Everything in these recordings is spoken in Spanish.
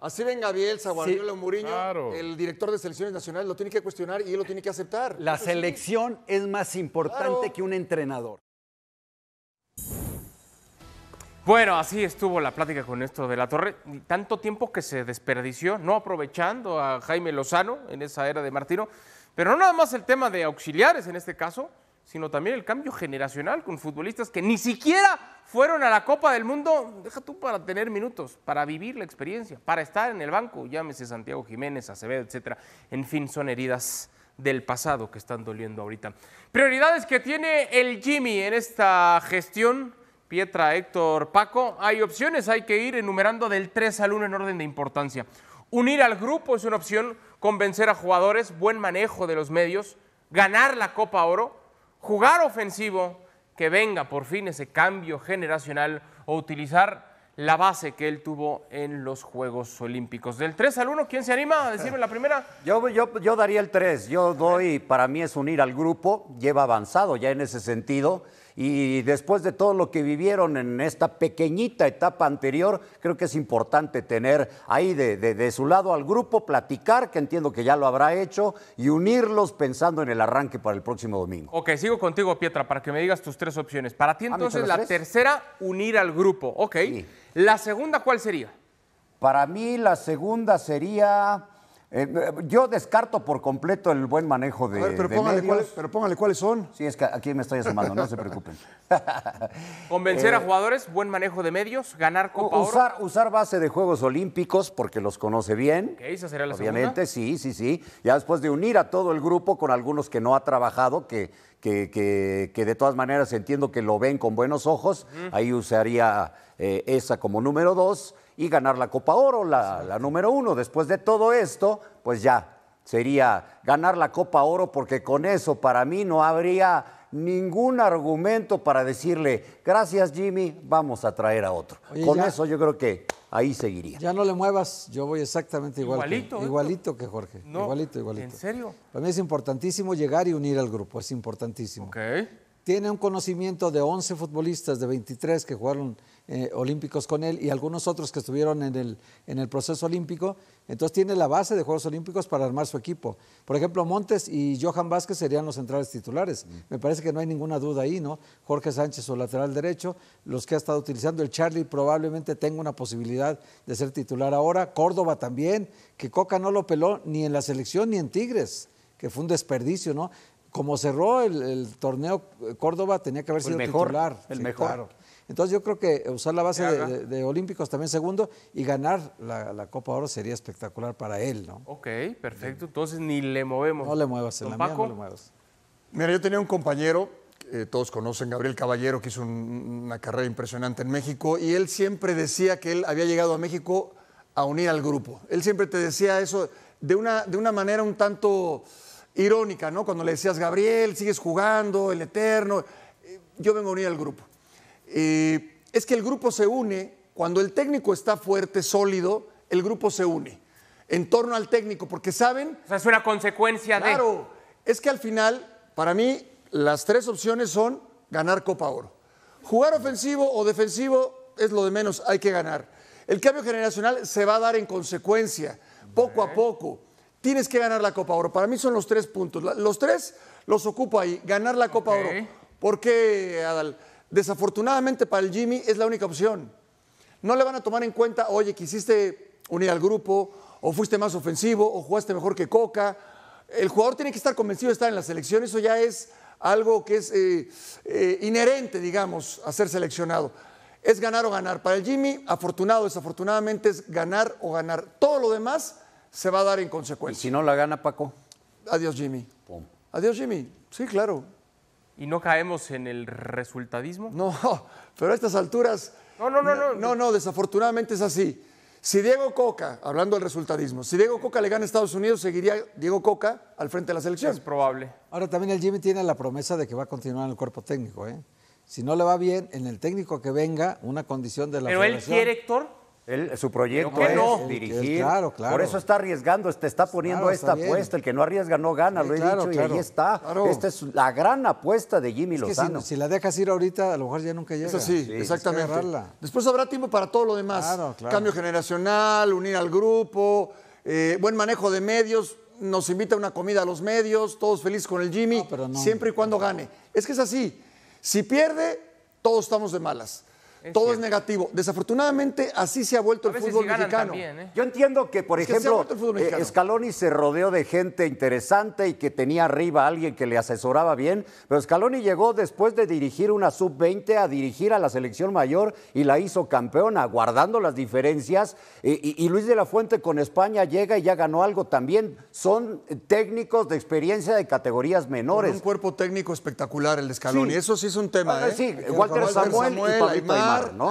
Así ven Gabriel Guardiola, sí, el director de selecciones nacionales lo tiene que cuestionar y él lo tiene que aceptar. La selección es más importante que un entrenador. Bueno, así estuvo la plática con esto de la Torre. Tanto tiempo que se desperdició, no aprovechando a Jaime Lozano en esa era de Martino. Pero no nada más el tema de auxiliares en este caso, sino también el cambio generacional con futbolistas que ni siquiera fueron a la Copa del Mundo, deja tú para tener minutos, para vivir la experiencia, para estar en el banco, llámese Santiago Jiménez, Acevedo, etcétera. En fin, son heridas del pasado que están doliendo ahorita. Prioridades que tiene el Jimmy en esta gestión. Pietra, Héctor, Paco, hay opciones, hay que ir enumerando del 3 al 1 en orden de importancia. Unir al grupo es una opción, convencer a jugadores, buen manejo de los medios, ganar la Copa Oro, jugar ofensivo que venga por fin ese cambio generacional o utilizar la base que él tuvo en los Juegos Olímpicos. Del 3 al 1, ¿quién se anima a decirme la primera? Yo, daría el 3, yo doy, para mí es unir al grupo, lleva avanzado ya en ese sentido y después de todo lo que vivieron en esta pequeñita etapa anterior, creo que es importante tener ahí de, su lado al grupo, platicar, que entiendo que ya lo habrá hecho, y unirlos pensando en el arranque para el próximo domingo. Ok, sigo contigo, Pietra, para que me digas tus tres opciones. Para ti ah, entonces la tercera, unir al grupo, ok. La segunda, ¿cuál sería? Para mí la segunda sería eh, yo descarto por completo el buen manejo de. pero, póngale Cuáles, pero, póngale cuáles, son. Sí, es que aquí me estoy asomando, no se preocupen. Convencer eh, a jugadores, buen manejo de medios, ganar Copa usar, Usar base de Juegos Olímpicos porque los conoce bien. la Obviamente, sí, sí, sí. Ya después de unir a todo el grupo con algunos que no ha trabajado, que que, de todas maneras entiendo que lo ven con buenos ojos, ahí usaría eh, esa como número dos y ganar la Copa Oro, la, número uno. Después de todo esto, pues ya sería ganar la Copa Oro porque con eso para mí no habría ningún argumento para decirle, gracias Jimmy, vamos a traer a otro. con eso yo creo que ahí seguiría. Ya no le muevas, yo voy exactamente igual. Igualito. Que, igualito que Jorge. igualito, igualito. ¿En serio? Para mí es importantísimo llegar y unir al grupo, es importantísimo. Ok tiene un conocimiento de 11 futbolistas de 23 que jugaron eh, olímpicos con él y algunos otros que estuvieron en el, proceso olímpico, entonces tiene la base de Juegos Olímpicos para armar su equipo. Por ejemplo, Montes y Johan Vázquez serían los centrales titulares. Mm. Me parece que no hay ninguna duda ahí, ¿no? Jorge Sánchez, su lateral derecho, los que ha estado utilizando. El Charlie probablemente tenga una posibilidad de ser titular ahora. Córdoba también, que Coca no lo peló ni en la selección ni en Tigres que fue un desperdicio, ¿no? como cerró el, torneo eh, Córdoba, tenía que haber pues sido titular. El mejor. Entonces yo creo que usar la base de, Olímpicos también segundo y ganar la, Copa Oro sería espectacular para él, ¿no? Ok, perfecto. Entonces ni le movemos. No le muevas, en la muevas. Mira, yo tenía un compañero, eh, todos conocen, Gabriel Caballero, que hizo una carrera impresionante en México, y él siempre decía que él había llegado a México a unir al grupo. Él siempre te decía eso de una, de una manera un tanto irónica, ¿no? Cuando le decías, Gabriel, sigues jugando, el Eterno, eh, yo vengo a unir al grupo. Eh, es que el grupo se une, cuando el técnico está fuerte, sólido, el grupo se une en torno al técnico, porque saben... O sea, es una consecuencia de... Claro, es que al final, para mí, las tres opciones son ganar Copa Oro. Jugar ofensivo o defensivo es lo de menos, hay que ganar. El cambio generacional se va a dar en consecuencia, poco a poco tienes que ganar la Copa Oro. Para mí son los tres puntos. Los tres los ocupo ahí, ganar la Copa Oro. Porque, Adal, desafortunadamente para el Jimmy es la única opción. No le van a tomar en cuenta, oye, quisiste unir al grupo, o fuiste más ofensivo, o jugaste mejor que Coca. El jugador tiene que estar convencido de estar en la selección, eso ya es algo que es eh, eh, inherente, digamos, a ser seleccionado. Es ganar o ganar. Para el Jimmy, afortunado, desafortunadamente, es ganar o ganar. Todo lo demás se va a dar en consecuencia. si no la gana Paco? Adiós Jimmy. Adiós Jimmy. Sí, claro. ¿Y no caemos en el resultadismo? No, pero a estas alturas... No, no, no, no. No, no, desafortunadamente es así. Si Diego Coca, hablando del resultadismo, si Diego Coca le gana a Estados Unidos, seguiría Diego Coca al frente de la selección. Es probable. Ahora también el Jimmy tiene la promesa de que va a continuar en el cuerpo técnico. ¿eh? Si no le va bien, en el técnico que venga, una condición de la Pero él quiere, Héctor, su proyecto es dirigir. Por eso está arriesgando, te está poniendo esta apuesta. El que no arriesga no gana, lo he dicho, y ahí está. Esta es la gran apuesta de Jimmy es Si, la dejas ir ahorita, a lo mejor ya nunca llega. Eso sí, exactamente. Después habrá tiempo para todo lo demás. Cambio generacional, unir al grupo, eh, buen manejo de medios, nos invita a una comida a los medios, todos felices con el Jimmy, siempre y cuando gane. Es que es así. Si pierde, todos estamos de malas todo es negativo. Desafortunadamente, así se ha vuelto el fútbol mexicano. ¿eh? Yo entiendo que, por ejemplo, se eh, Scaloni se rodeó de gente interesante y que tenía arriba a alguien que le asesoraba bien, pero Scaloni llegó después de dirigir una sub-20 a dirigir a la selección mayor y la hizo campeona, guardando las diferencias. Y, Luis de la Fuente con España llega y ya ganó algo también. Son técnicos de experiencia de categorías menores. un cuerpo técnico espectacular el de Scaloni. Eso sí es un tema. Ah, ¿eh? Walter, Samuel,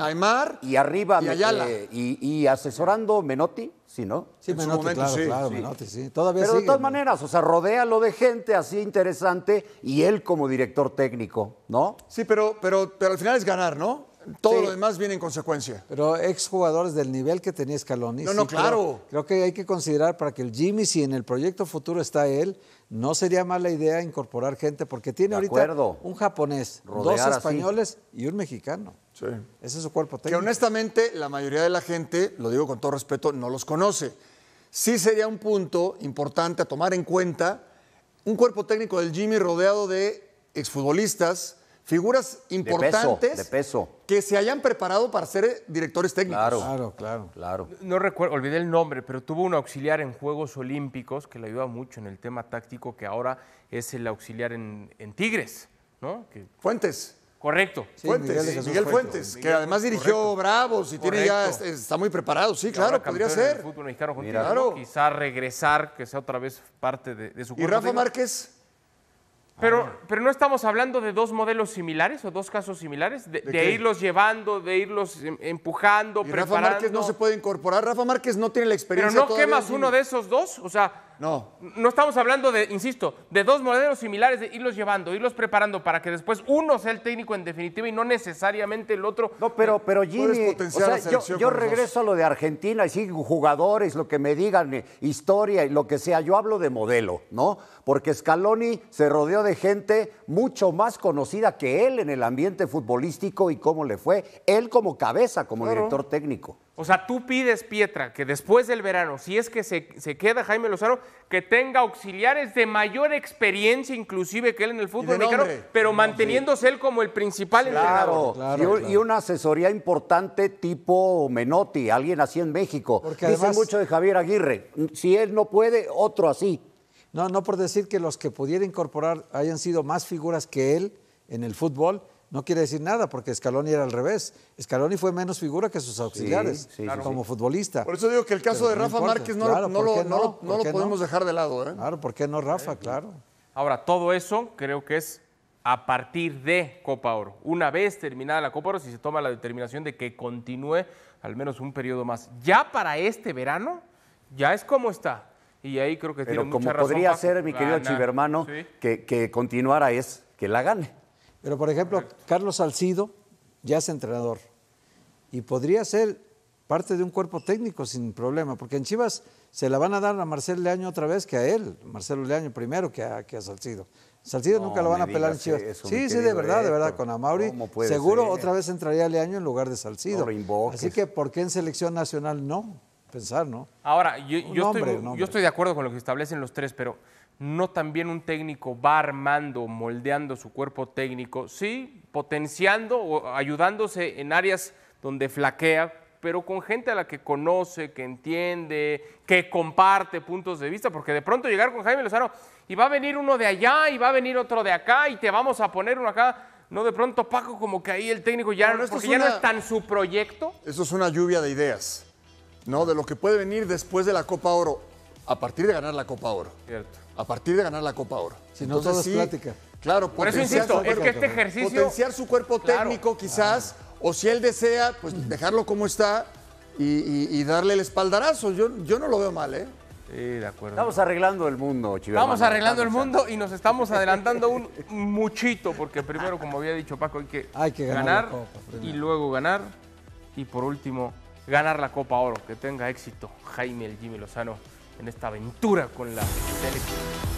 Aymar, y arriba eh, y, asesorando Menotti, ¿sí, no? en Menotti, momento, Menotti, sí. Todavía Pero de todas maneras, o sea, rodea lo de gente así interesante y él como director técnico, ¿no? Sí, pero, pero, pero al final es ganar, ¿no? todo lo demás viene en consecuencia. Pero exjugadores del nivel que tenía Scaloni. No, no, claro. Creo, que hay que considerar para que el Jimmy, si en el proyecto futuro está él, no sería mala idea incorporar gente, porque tiene ahorita un japonés, dos españoles y un mexicano. Sí. Ese es su cuerpo técnico. Que honestamente, la mayoría de la gente, lo digo con todo respeto, no los conoce. Sí sería un punto importante a tomar en cuenta un cuerpo técnico del Jimmy rodeado de exfutbolistas figuras importantes de peso, que se hayan preparado para ser eh, directores técnicos. Claro, claro, claro. No, recuerdo, olvidé el nombre, pero tuvo un auxiliar en Juegos Olímpicos que le ayuda mucho en el tema táctico, que ahora es el auxiliar en, Tigres, ¿no? Fuentes. Correcto. Fuentes, Miguel, Fuentes, que además dirigió Bravos y tiene ya, está muy preparado, sí, claro, podría ser. Quizá regresar, que sea otra vez parte de, su su ¿Y Rafa Márquez... Pero, ah. pero no estamos hablando de dos modelos similares o dos casos similares, de, irlos llevando, de irlos em, empujando, preparando. Rafa Márquez no se puede incorporar, Rafa Márquez no tiene la experiencia. Pero no quemas uno de esos dos, o sea, no. No estamos hablando de, insisto, de dos modelos similares, de irlos llevando, irlos preparando para que después uno sea el técnico en definitiva y no necesariamente el otro. No, pero, pero Jimmy, yo, regreso a lo de Argentina y si jugadores, lo que me digan, eh, historia y lo que sea. Yo hablo de modelo, ¿no? Porque Scaloni se rodeó de gente mucho más conocida que él en el ambiente futbolístico y cómo le fue, él como cabeza, como director técnico. O sea, tú pides, Pietra, que después del verano, si es que se, queda Jaime Lozano, que tenga auxiliares de mayor experiencia inclusive que él en el fútbol mexicano, pero manteniéndose él como el principal entrenador. y, una asesoría importante tipo Menotti, alguien así en México. Porque Dicen mucho de Javier Aguirre. Si él no puede, otro así. No, no por decir que los que pudiera incorporar hayan sido más figuras que él en el fútbol, no quiere decir nada porque Scaloni era al revés. Scaloni fue menos figura que sus auxiliares como futbolista. Por eso digo que el caso de Rafa Márquez no, lo, podemos dejar de lado. ¿eh? Claro, ¿por qué no Rafa? Eh, claro. Ahora, todo eso creo que es a partir de Copa Oro. Una vez terminada la Copa Oro, si se toma la determinación de que continúe al menos un periodo más. Ya para este verano, ya es como está. Y ahí creo que tiene mucha razón. podría ser, mi querido Chivermano, que continuara es que la gane. Pero, por ejemplo, Carlos Salcido ya es entrenador y podría ser parte de un cuerpo técnico sin problema, porque en Chivas se la van a dar a Marcelo Leaño otra vez que a él, Marcelo Leaño primero que a, que Salcido. Salcido nunca lo van a apelar en Chivas. sí, sí, de verdad, de verdad, con Amauri seguro otra vez entraría Leaño en lugar de Salcido. Así que, ¿por qué en selección nacional no? pensar, ¿no? Ahora, yo, estoy, de acuerdo con lo que establecen los tres, pero no también un técnico va armando, moldeando su cuerpo técnico, sí, potenciando o ayudándose en áreas donde flaquea, pero con gente a la que conoce, que entiende, que comparte puntos de vista, porque de pronto llegar con Jaime Lozano y va a venir uno de allá y va a venir otro de acá y te vamos a poner uno acá. No, de pronto Paco como que ahí el técnico ya, no es tan su proyecto. Eso es una lluvia de ideas. ¿no? De lo que puede venir después de la Copa Oro, a partir de ganar la Copa Oro. Cierto. A partir de ganar la Copa Oro. Si sí, plática. Claro, por eso insisto, es que este ejercicio. Potenciar su cuerpo técnico, quizás, o si él desea, pues dejarlo como está y, darle el espaldarazo. Yo, yo no lo veo mal, ¿eh? Sí, de acuerdo. Estamos arreglando el mundo, Chivas. Vamos arreglando el mundo y nos estamos adelantando un muchito, porque primero, como había dicho Paco, hay que, ganar y luego ganar. Y por último, ganar la Copa Oro. Que tenga éxito Jaime el Jimmy Lozano en esta aventura con la selección.